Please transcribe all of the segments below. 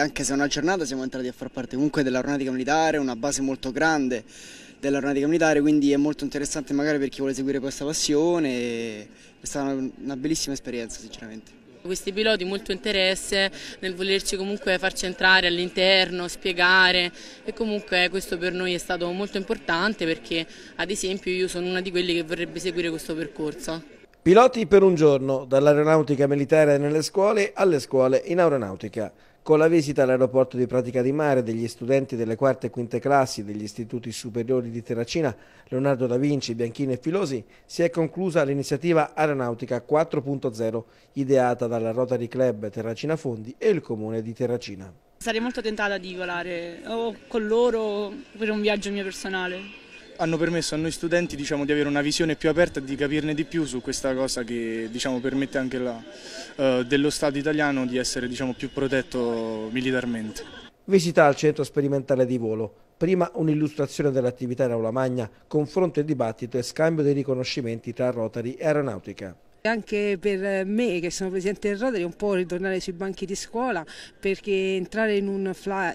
Anche se è una giornata siamo entrati a far parte comunque dell'aeronautica militare, una base molto grande dell'aeronautica militare, quindi è molto interessante magari per chi vuole seguire questa passione, è stata una, una bellissima esperienza sinceramente questi piloti molto interesse nel volerci comunque farci entrare all'interno, spiegare e comunque questo per noi è stato molto importante perché ad esempio io sono una di quelli che vorrebbe seguire questo percorso. Piloti per un giorno, dall'aeronautica militare nelle scuole alle scuole in aeronautica. Con la visita all'aeroporto di Pratica di Mare degli studenti delle quarte e quinte classi degli istituti superiori di Terracina, Leonardo da Vinci, Bianchini e Filosi, si è conclusa l'iniziativa Aeronautica 4.0, ideata dalla Rotary Club Terracina Fondi e il Comune di Terracina. Sarei molto tentata di volare o con loro per un viaggio mio personale hanno permesso a noi studenti diciamo, di avere una visione più aperta e di capirne di più su questa cosa che diciamo, permette anche la, eh, dello Stato italiano di essere diciamo, più protetto militarmente. Visita al centro sperimentale di volo. Prima un'illustrazione dell'attività in aula magna, confronto e dibattito e scambio dei riconoscimenti tra Rotary e Aeronautica. Anche per me che sono presidente del Rotary è un po' ritornare sui banchi di scuola perché entrare in un,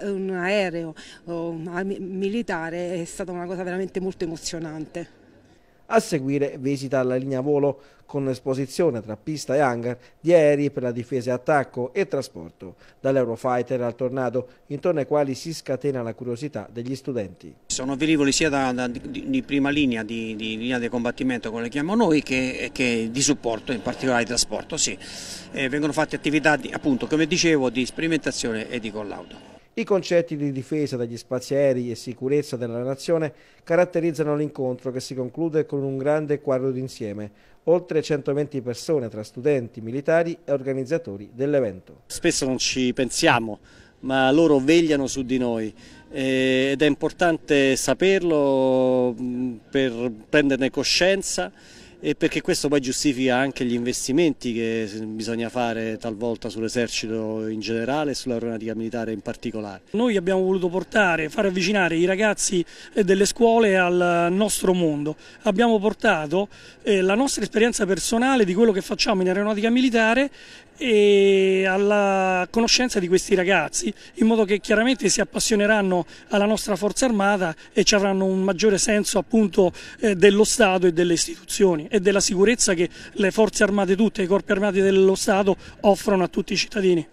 un aereo oh, militare è stata una cosa veramente molto emozionante. A seguire visita alla linea volo con esposizione tra pista e hangar di aerei per la difesa e attacco e trasporto, dall'Eurofighter al Tornado, intorno ai quali si scatena la curiosità degli studenti. Sono velivoli sia da, da, di, di, prima linea, di, di, linea di combattimento come le chiamiamo noi, che, che di supporto, in particolare di trasporto, sì. eh, vengono fatte attività appunto, come dicevo, di sperimentazione e di collaudo. I concetti di difesa degli spazi aerei e sicurezza della nazione caratterizzano l'incontro che si conclude con un grande quadro d'insieme, oltre 120 persone tra studenti, militari e organizzatori dell'evento. Spesso non ci pensiamo, ma loro vegliano su di noi ed è importante saperlo mm, per prenderne coscienza e perché questo poi giustifica anche gli investimenti che bisogna fare talvolta sull'esercito in generale e sull'aeronautica militare in particolare. Noi abbiamo voluto portare, far avvicinare i ragazzi eh, delle scuole al nostro mondo, abbiamo portato eh, la nostra esperienza personale di quello che facciamo in aeronautica militare e alla conoscenza di questi ragazzi in modo che chiaramente si appassioneranno alla nostra forza armata e ci avranno un maggiore senso appunto eh, dello Stato e delle istituzioni e della sicurezza che le forze armate tutte, i corpi armati dello Stato offrono a tutti i cittadini.